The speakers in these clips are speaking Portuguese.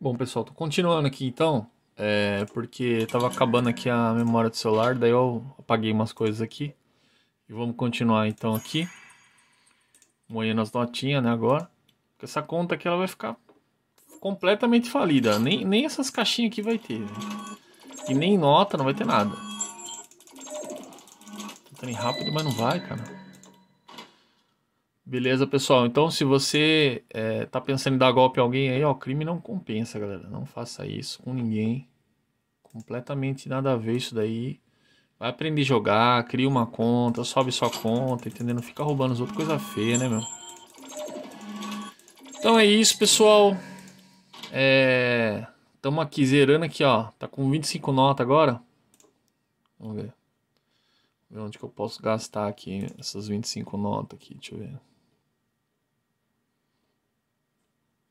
Bom, pessoal, tô continuando aqui então, é, porque tava acabando aqui a memória do celular, daí eu apaguei umas coisas aqui. E vamos continuar então aqui, moendo as notinhas, né, agora. Porque essa conta aqui ela vai ficar completamente falida, nem, nem essas caixinhas aqui vai ter. Né? E nem nota, não vai ter nada. Tô tentando rápido, mas não vai, cara. Beleza, pessoal. Então, se você é, tá pensando em dar golpe a alguém aí, ó, crime não compensa, galera. Não faça isso com ninguém. Completamente nada a ver isso daí. Vai aprender a jogar, cria uma conta, sobe sua conta, entendeu? Não fica roubando os outros, coisa feia, né, meu? Então é isso, pessoal. É... Tamo aqui zerando aqui, ó. Tá com 25 notas agora. Vamos ver. Vamos ver onde que eu posso gastar aqui essas 25 notas aqui, deixa eu ver.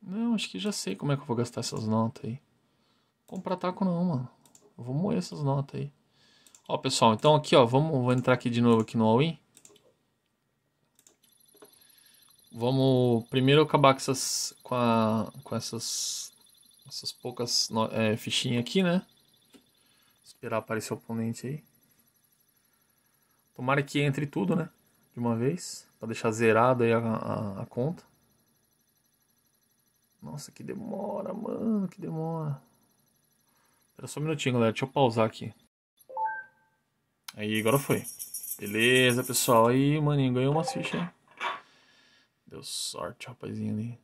Não, acho que já sei como é que eu vou gastar essas notas aí. Comprar taco não, mano. Eu vou moer essas notas aí. Ó, pessoal, então aqui, ó, vamos vou entrar aqui de novo aqui no all-in. Vamos primeiro acabar com essas, com, a, com essas, essas poucas é, fichinhas aqui, né? Esperar aparecer o oponente aí. Tomara que entre tudo, né? De uma vez, para deixar zerado aí a, a, a conta. Nossa, que demora, mano, que demora. Espera só um minutinho, galera. Deixa eu pausar aqui. Aí, agora foi. Beleza, pessoal. Aí, maninho, ganhou uma ficha. Deu sorte, rapazinho ali.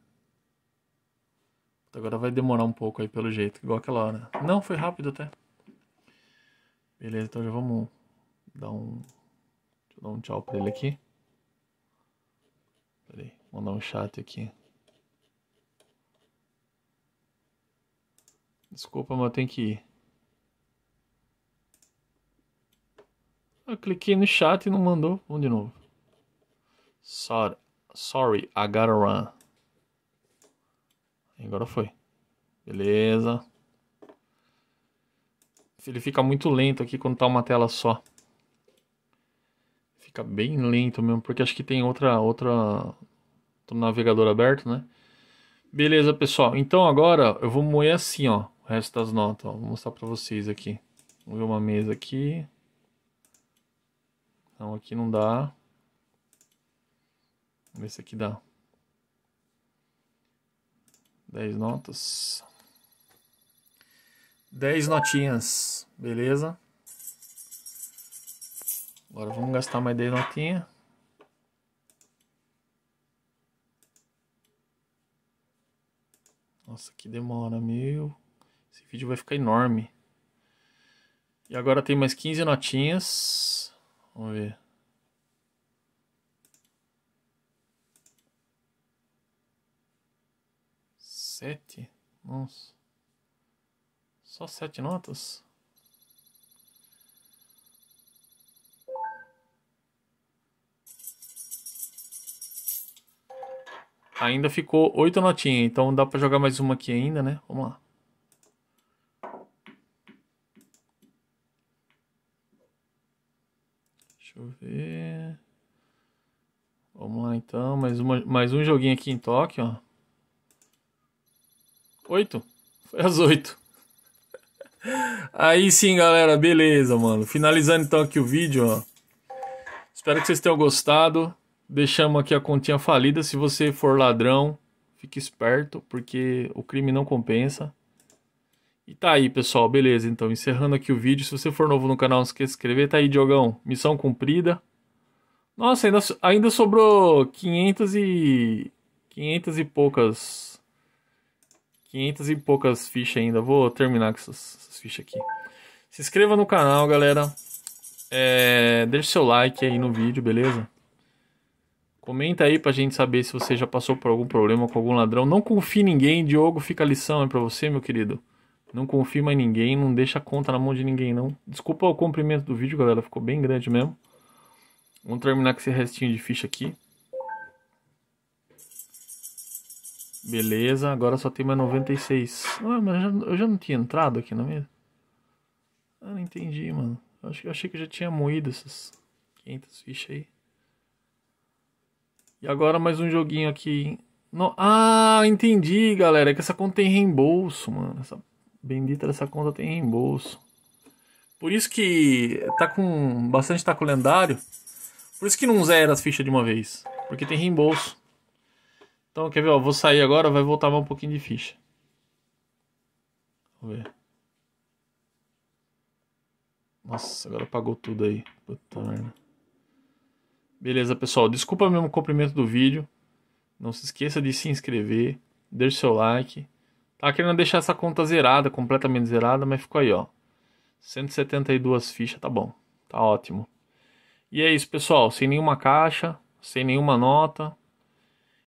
Agora vai demorar um pouco aí, pelo jeito. Igual aquela hora. Não, foi rápido até. Beleza, então já vamos dar um... Deixa eu dar um tchau pra ele aqui. Pera aí, mandar um chat aqui. Desculpa, mas eu tenho que ir. Eu cliquei no chat e não mandou. Vamos de novo. Sorry, sorry I gotta run. Agora foi. Beleza. Ele fica muito lento aqui quando tá uma tela só. Fica bem lento mesmo, porque acho que tem outra, outra navegador aberto, né? Beleza, pessoal. Então agora eu vou moer assim, ó o resto das notas. Ó. Vou mostrar para vocês aqui. Vamos ver uma mesa aqui. Não, aqui não dá. Vamos ver se aqui dá. 10 notas. 10 notinhas, beleza? Agora vamos gastar mais 10 notinhas. Nossa, que demora, meu. Esse vídeo vai ficar enorme. E agora tem mais 15 notinhas. Vamos ver. Sete? Nossa. Só sete notas? Ainda ficou oito notinhas, então dá pra jogar mais uma aqui ainda, né? Vamos lá. Deixa eu ver. Vamos lá então, mais, uma, mais um joguinho aqui em Tóquio, ó. Oito? Foi às oito. Aí sim, galera, beleza, mano. Finalizando então aqui o vídeo, ó. Espero que vocês tenham gostado. Deixamos aqui a continha falida. Se você for ladrão, fique esperto, porque o crime não compensa. E tá aí, pessoal, beleza. Então, encerrando aqui o vídeo. Se você for novo no canal, não esqueça de se inscrever. Tá aí, Diogão. Missão cumprida. Nossa, ainda, ainda sobrou 500 e... 500 e poucas... 500 e poucas fichas ainda. Vou terminar com essas, essas fichas aqui. Se inscreva no canal, galera. É, deixe seu like aí no vídeo, beleza? Comenta aí pra gente saber se você já passou por algum problema com algum ladrão. Não confie em ninguém, Diogo. Fica a lição aí pra você, meu querido. Não confirma ninguém, não deixa a conta na mão de ninguém, não. Desculpa o comprimento do vídeo, galera, ficou bem grande mesmo. Vamos terminar com esse restinho de ficha aqui. Beleza, agora só tem mais 96. Ah, mas eu já, eu já não tinha entrado aqui na mesa? Ah, não entendi, mano. Eu achei, eu achei que eu já tinha moído essas 500 fichas aí. E agora mais um joguinho aqui. No... Ah, entendi, galera. É que essa conta tem reembolso, mano. Essa Bendita essa conta tem reembolso. Por isso que tá com bastante taco tá lendário. Por isso que não zera as fichas de uma vez. Porque tem reembolso. Então, quer ver? Ó, vou sair agora, vai voltar mais um pouquinho de ficha. Vamos ver. Nossa, agora apagou tudo aí. Puta merda. Beleza, pessoal. Desculpa mesmo o comprimento do vídeo. Não se esqueça de se inscrever. Deixe seu like. Tá querendo deixar essa conta zerada, completamente zerada, mas ficou aí, ó. 172 fichas, tá bom. Tá ótimo. E é isso, pessoal. Sem nenhuma caixa, sem nenhuma nota.